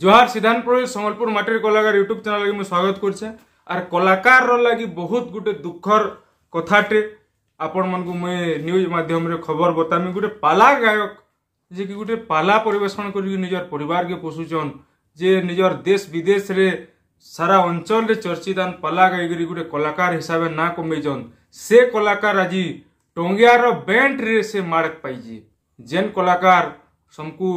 জুহার সিদ্ধানপুর সম্বলপুর মাটির কলাকার YouTube channel লাগি স্বাগত করছে আর কলাকার লাগি বহুত গোটে দুঃখর কথাটে আপন মানুষ মুই নিউজ মাধ্যমে খবর বতামি গোটে পালা গায়ক যে কি গোটে পালা পরিবেশন করি নিজের পরিবারকে পোষুছন যে নিজের দেশ বিদেশরে সারা অঞ্চলরে চর্চিতান পালা গাইকরি গোটে কলাকার হিসাবে না কমেইছন সে কলাকার আজি টঙ্গিয়ার ব্যান্ডরে সে মার্ক পাইছে যেন কলাকার সমকু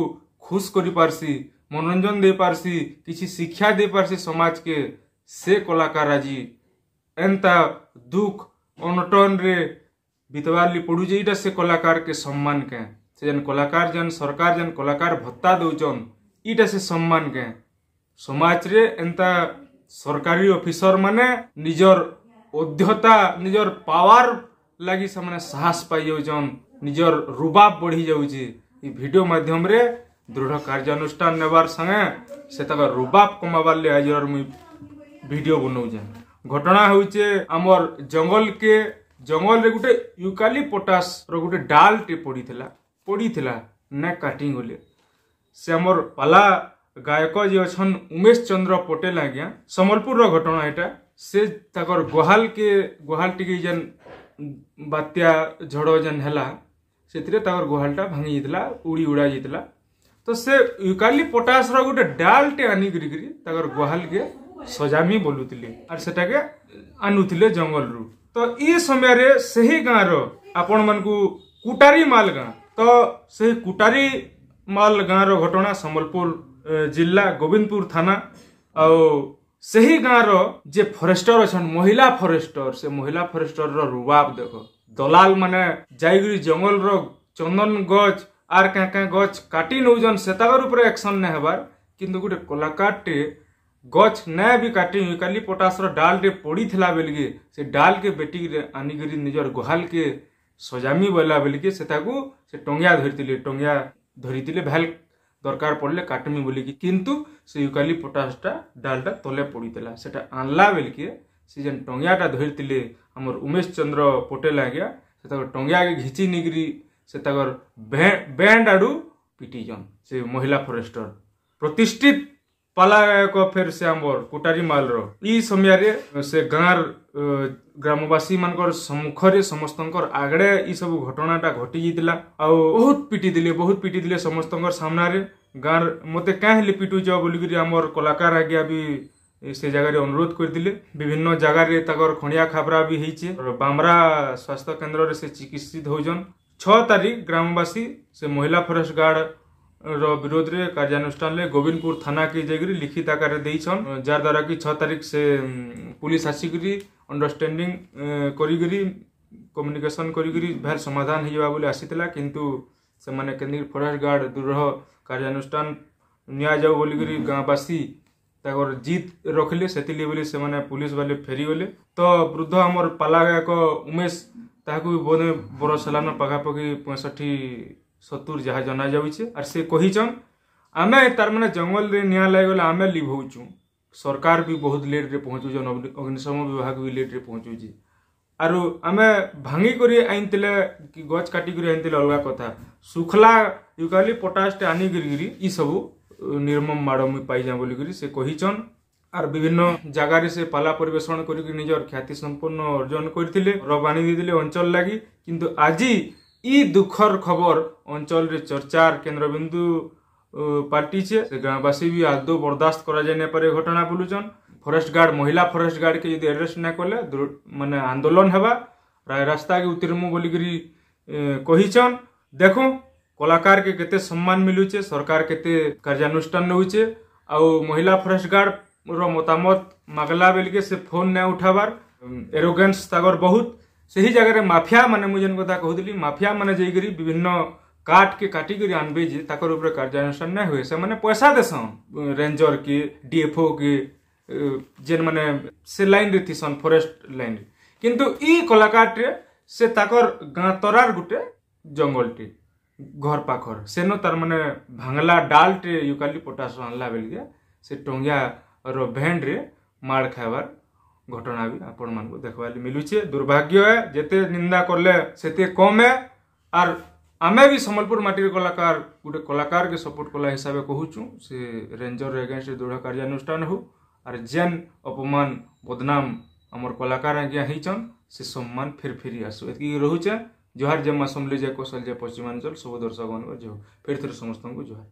খুশ করি পারছি मनोरंजन दे पारसी किसी शिक्षा दे पारसी समाज के से कलाकार आज एंता दुख अनटन रे बीतवार पड़ू यहाँ से कलाकार के सम्मान के से जन कलाकार जन सरकार जन कलाकार भत्ता दौन ये सम्मान के समाज रे एंता सरकारी ऑफिसर मैंने निजर उद्यता निजर पावर लगी साहस पाई निजर रुबाब बढ़ी जाऊँ ये भिडियो मध्यम रे ଦୃଢ଼ କାର୍ଯ୍ୟାନୁଷ୍ଠାନ ନେବାର୍ ସାଙ୍ଗେ ସେ ତାଙ୍କର ରୁବାବ କମାବାର୍ ଲାଗି ଆଜିର ମୁଇଁ ଭିଡ଼ିଓ ବନଉଛେଁ ଘଟଣା ହେଉଛେ ଆମର ଜଙ୍ଗଲକେ ଜଙ୍ଗଲରେ ଗୋଟେ ୟୁକାଲି ପଟାସର ଗୋଟେ ଡାଲଟେ ପଡ଼ିଥିଲା ପଡ଼ିଥିଲା ନା କାଟିଂ ଗଲେ ସେ ଆମର ପାଲା ଗାୟକ ଯିଏ ଅଛନ୍ ଉମେଶ ଚନ୍ଦ୍ର ପଟେଲ ଆଜ୍ଞା ସମ୍ବଲପୁରର ଘଟଣା ଏଇଟା ସେ ତାଙ୍କର ଗୁହାଲକେ ଗୁହାଲ ଟିକେ ଯେନ୍ ବାତ୍ୟା ଝଡ଼ ଯେନ୍ ହେଲା ସେଥିରେ ତାଙ୍କର ଗୁହାଲଟା ଭାଙ୍ଗି ଯାଇଥିଲା ଉଡ଼ି ଉଡ଼ା ଯାଇଥିଲା तो से यूकाली पोटास रोटे डालटे आनिकरी ताकर गुहाल के सजामी बोलुले आर सेटा आनुले जंगल रु तो ये समय रे सही गाँव रो आपण को कुटारी माल गाँ तो सही कुटारी माल गाँव रो घटना संबलपुर जिला गोविंदपुर थाना ଆଉ ସେହି ଗାଁର ଯେ ଫରେଷ୍ଟର ଅଛନ୍ତି ମହିଳା ଫରେଷ୍ଟର ସେ ମହିଳା ଫରେଷ୍ଟରର ରୁବାବ ଦେଖ ଦଲାଲ ମାନେ ଯାଇକରି ଜଙ୍ଗଲର ଚନ୍ଦନ ଗଛ आर कहीं कहीं गच काटी नौजन से तरह एक्शन नहीं हबार कि गोटे कलाकार गच ना भी काटी हुई कल पटाश डाल पड़ी था बेल के से डाल के बेटिक आनी निजर गुहाल के सजामी बोला बेल से टिया धरी टिया धरी भैल दरकार पड़े काटमी बोल किंतु से युकाली पटाशा डालटा तले पड़ता से आनला बेल के सी जेन टाटा धरी आम उमेश चंद्र पटेल आज्ञा से टिया के घिची नहीं ସେ ତାଙ୍କର ବ୍ୟାଣ୍ଡ ଆଡ଼ୁ ପିଟିଛନ୍ ସେ ମହିଳା ଫରେଷ୍ଟର ପ୍ରତିଷ୍ଠିତ ପାଲା ଏକ ଫେର୍ ସେ ଆମର କୋଟାରୀ ମାଲର ଇ ସମୟରେ ସେ ଗାଁର ଗ୍ରାମବାସୀମାନଙ୍କର ସମ୍ମୁଖରେ ସମସ୍ତଙ୍କର ଆଗରେ ଇ ସବୁ ଘଟଣାଟା ଘଟି ଯାଇଥିଲା ଆଉ ବହୁତ ପିଟିଥିଲେ ବହୁତ ପିଟିଥିଲେ ସମସ୍ତଙ୍କର ସାମ୍ନାରେ ଗାଁର ମୋତେ କାଁ ହେଲେ ପିଟୁଛ ବୋଲିକିରି ଆମର କଳାକାର ଆଜ୍ଞା ବି ସେ ଜାଗାରେ ଅନୁରୋଧ କରିଥିଲେ ବିଭିନ୍ନ ଜାଗାରେ ତାଙ୍କର ଖଣିଆ ଖାବରା ବି ହେଇଛି ବାମ୍ରା ସ୍ୱାସ୍ଥ୍ୟ କେନ୍ଦ୍ରରେ ସେ ଚିକିତ୍ସିତ ହଉଛନ୍ छ छिख ग्रामवासी से महिला फरेस्ट गार्ड रोध में कार्यानुष्ठान गोविंदपुर थाना के जाकर लिखित आकार जार द्वारा कि छः तारीख से पुलिस आसिक अंडरस्टाडिंग करम्युनिकेसन कर समाधान हो आसला कितु से फरेस्ट गार्ड दृढ़ कार्यानुष्ठान निजाऊ बोल गाँववासी जीत रखिले से बोली से पुलिस वाले फेरीगले तो वृद्ध आम पाला गायक उमेश ତାହାକୁ ବି ବନେ ବର ସେଲାନ ପାଖାପାଖି ପଞ୍ଚଷଠି ସତୁରି ଯାହା ଜଣାଯାଉଛେ ଆର୍ ସେ କହିଛନ୍ ଆମେ ତାର୍ମାନେ ଜଙ୍ଗଲରେ ନିଆଁ ଲାଗିଗଲେ ଆମେ ଲିଭଉଛୁ ସରକାର ବି ବହୁତ ଲେଟ୍ରେ ପହଞ୍ଚୁଛନ୍ ଅଗ୍ନିଶମ ବିଭାଗ ବି ଲେଟ୍ରେ ପହଞ୍ଚୁଛେ ଆରୁ ଆମେ ଭାଙ୍ଗିକରି ଆଣିଥିଲେ କି ଗଛ କାଟିକରି ଆଣିଥିଲେ ଅଲଗା କଥା ଶୁଖଲା ୟୁକାଲି ପଟାସ୍ଟେ ଆନିକରି ଇସବୁ ନିର୍ମମ ମାଡ଼ ମୁଇଁ ପାଇଯାଏଁ ବୋଲିକରି ସେ କହିଛନ୍ আর বিভিন্ন জায়গায় সে পালা পরিবেশন করি নিজের খ্যাতি সম্পূর্ণ অর্জন করে রবানি দিয়ে অঞ্চল লাগি কিন্তু আজি ই দুঃখর খবর অঞ্চলের চর্চার কেন্দ্রবিন্দু পাল্টিছে সে গ্রামবাসী বি আদৌ বরদাস্ত করা যাই না পারে ঘটনা বলুছন ফরেস্ট গার্ড মহিলা ফরেস্ট গার্ডকে যদি অ্যারেস্ট না করলে মানে আন্দোলন হওয়া রায় রাস্তাকে উত্তীর্ণ বলিকি কহিছন দেখো কলাকারকে কেতে সম্মান মিলুছে সরকার কেতে কার্যানুষ্ঠান নেউছে আউ মহিলা ফরেস্ট গার্ড ର ମତାମତ ମାଗଲା ବେଲିକେ ସେ ଫୋନ୍ ନାଇଁ ଉଠାବାର୍ ଏରୋଗେନ୍ସ ତାଙ୍କର ବହୁତ ସେହି ଜାଗାରେ ମାଫିଆମାନେ ମୁଁ ଯେନ୍ କଥା କହୁଥିଲି ମାଫିଆମାନେ ଯାଇକରି ବିଭିନ୍ନ କାଟ୍କେ କାଟିକରି ଆନବେ ଯେ ତାଙ୍କର ଉପରେ କାର୍ଯ୍ୟାନୁଷ୍ଠାନ ନାଇଁ ହୁଏ ସେମାନେ ପଇସା ଦେସନ୍ ରେଞ୍ଜର କି ଡିଏଫଓ କି ଯେନ୍ମାନେ ସେ ଲାଇନ୍ରେ ଥିସନ୍ ଫରେଷ୍ଟ ଲାଇନ୍ରେ କିନ୍ତୁ ଇ କଲାକାଟରେ ସେ ତାଙ୍କର ଗାଁ ତରାର ଗୋଟେ ଜଙ୍ଗଲଟେ ଘର ପାଖର ସେନ ତାର ମାନେ ଭାଙ୍ଗଲା ଡାଲଟେ ୟୁକାଲି ପଟାସ ଆଣିଲା ବେଲିକେ ସେ ଟଙ୍ଗିଆ रेन्रे मड़ खाइबार घटना भी आपण मान देखवा मिलूचे दुर्भाग्य है जिते निंदा कले से कम है आर आम भी समलपुर मटीर कलाकार गोटे कलाकार के सपोर्ट कला हिसाब से कह कहूँ से रेंजर एगेन्स्ट दृढ़ कार्यानुष्ठान हो आर जेन अपमान बदनाम आम कलाकार आज्ञा हो से सम्मान फिर फेरी आसू एक रोचे जुहार जे मासमली जे कौशल जे पश्चिमांचल सब दर्शक मान जो फिर थोड़े समस्त जुहार